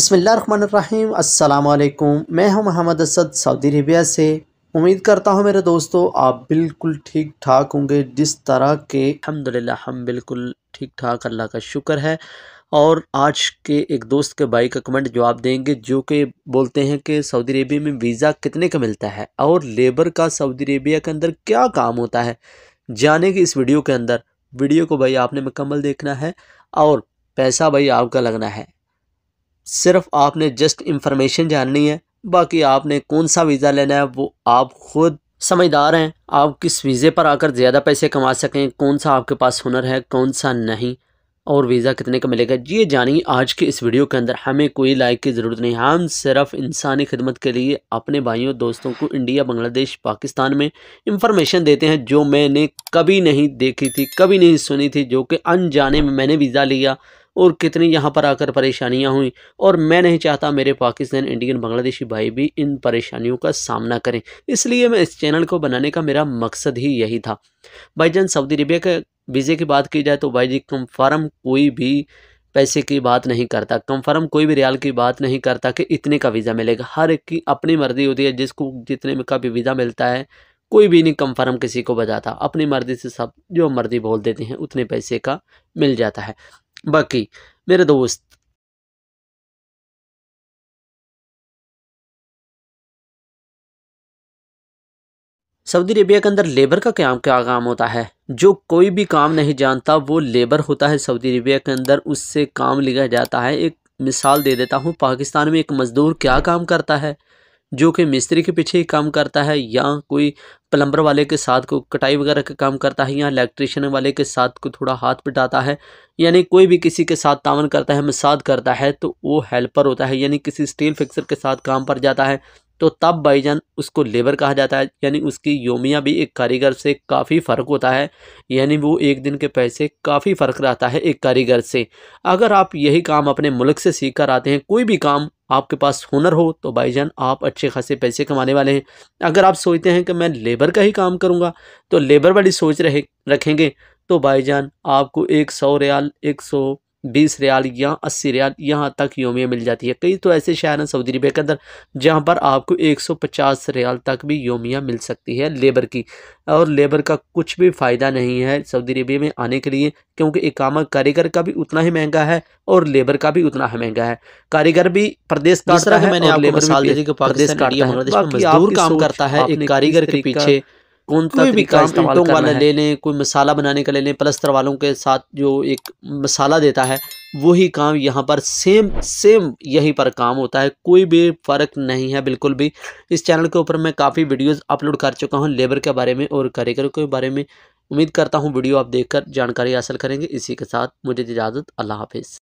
बसमीम् अल्लाम मैं हूं मोहम्मद असद सऊदी अरबिया से उम्मीद करता हूं मेरे दोस्तों आप बिल्कुल ठीक ठाक होंगे जिस तरह के अलहमदिल्ला हम बिल्कुल ठीक ठाक अल्लाह का शुक्र है और आज के एक दोस्त के भाई का कमेंट जवाब देंगे जो कि बोलते हैं कि सऊदी अरबिया में वीज़ा कितने का मिलता है और लेबर का सऊदी अरबिया के अंदर क्या काम होता है जाने की इस वीडियो के अंदर वीडियो को भाई आपने मुकम्मल देखना है और पैसा भाई आपका लगना है सिर्फ आपने जस्ट इंफॉर्मेशन जाननी है बाकी आपने कौन सा वीज़ा लेना है वो आप खुद समझदार हैं आप किस वीज़े पर आकर ज़्यादा पैसे कमा सकें कौन सा आपके पास हुनर है कौन सा नहीं और वीज़ा कितने का मिलेगा ये जानिए आज के इस वीडियो के अंदर हमें कोई लाइक की ज़रूरत नहीं हम सिर्फ इंसानी खिदमत के लिए अपने भाइयों दोस्तों को इंडिया बांग्लादेश पाकिस्तान में इंफॉर्मेशन देते हैं जो मैंने कभी नहीं देखी थी कभी नहीं सुनी थी जो कि अनजाने में मैंने वीज़ा लिया और कितनी यहाँ पर आकर परेशानियाँ हुई और मैं नहीं चाहता मेरे पाकिस्तान इंडियन बांग्लादेशी भाई भी इन परेशानियों का सामना करें इसलिए मैं इस चैनल को बनाने का मेरा मकसद ही यही था जान सऊदी अरबिया के वीज़े की बात की जाए तो भाई जी कंफर्म कोई भी पैसे की बात नहीं करता कंफर्म कोई भी रियाल की बात नहीं करता कि इतने का वीज़ा मिलेगा हर एक की अपनी मर्ज़ी होती है जिसको जितने में का भी वीज़ा मिलता है कोई भी नहीं कंफर्म किसी को बजाता अपनी मर्ज़ी से सब जो मर्ज़ी बोल देते हैं उतने पैसे का मिल जाता है बाकी मेरे दोस्त सऊदी अरेबिया के अंदर लेबर का क्या क्या काम होता है जो कोई भी काम नहीं जानता वो लेबर होता है सऊदी अरेबिया के अंदर उससे काम लिया जाता है एक मिसाल दे देता हूँ पाकिस्तान में एक मज़दूर क्या काम करता है जो कि मिस्त्री के पीछे ही काम करता है या कोई प्लम्बर वाले के साथ को कटाई वगैरह का काम करता है या इलेक्ट्रिशियन वाले के साथ को थोड़ा हाथ पिटाता है यानी कोई भी किसी के साथ तावन करता है मसाद करता है तो वो हेल्पर होता है यानी किसी स्टील फिक्सर के साथ काम पर जाता है तो तब भाईजान उसको लेबर कहा जाता है यानी उसकी योमिया भी एक कारीगर से काफ़ी फ़र्क होता है यानी वो एक दिन के पैसे काफ़ी फ़र्क रहता है एक कारीगर से अगर आप यही काम अपने मुल्क से सीख कर आते हैं कोई भी काम आपके पास हुनर हो तो भाईजान आप अच्छे खासे पैसे कमाने वाले हैं अगर आप सोचते हैं कि मैं लेबर का ही काम करूँगा तो लेबर वाली सोच रहे रखेंगे तो भाईजान आपको एक सौ रियाल एक सौ बीस रियाल या अस्सी रियाल यहाँ तक योमिया मिल जाती है कई तो ऐसे शहर हैं सऊदी अरबिया के अंदर जहाँ पर आपको एक सौ पचास रियाल तक भी योमिया मिल सकती है लेबर की और लेबर का कुछ भी फ़ायदा नहीं है सऊदी अरबिया में आने के लिए क्योंकि इकामा कारीगर का भी उतना ही महंगा है और लेबर का भी उतना ही महंगा है कारीगर भी प्रदेश का मैंने लेबर प्रदेश काम करता है एक कारीगर के पीछे कौन सा भी काम ईंटों वाला ले लें कोई मसाला बनाने का ले लें प्लस्तर वालों के साथ जो एक मसाला देता है वही काम यहाँ पर सेम सेम यहीं पर काम होता है कोई भी फ़र्क नहीं है बिल्कुल भी इस चैनल के ऊपर मैं काफ़ी वीडियोस अपलोड कर चुका हूँ लेबर के बारे में और कारीगर के बारे में उम्मीद करता हूँ वीडियो आप देखकर जानकारी हासिल करेंगे इसी के साथ मुझे इजाज़त अल्लाह हाफिज़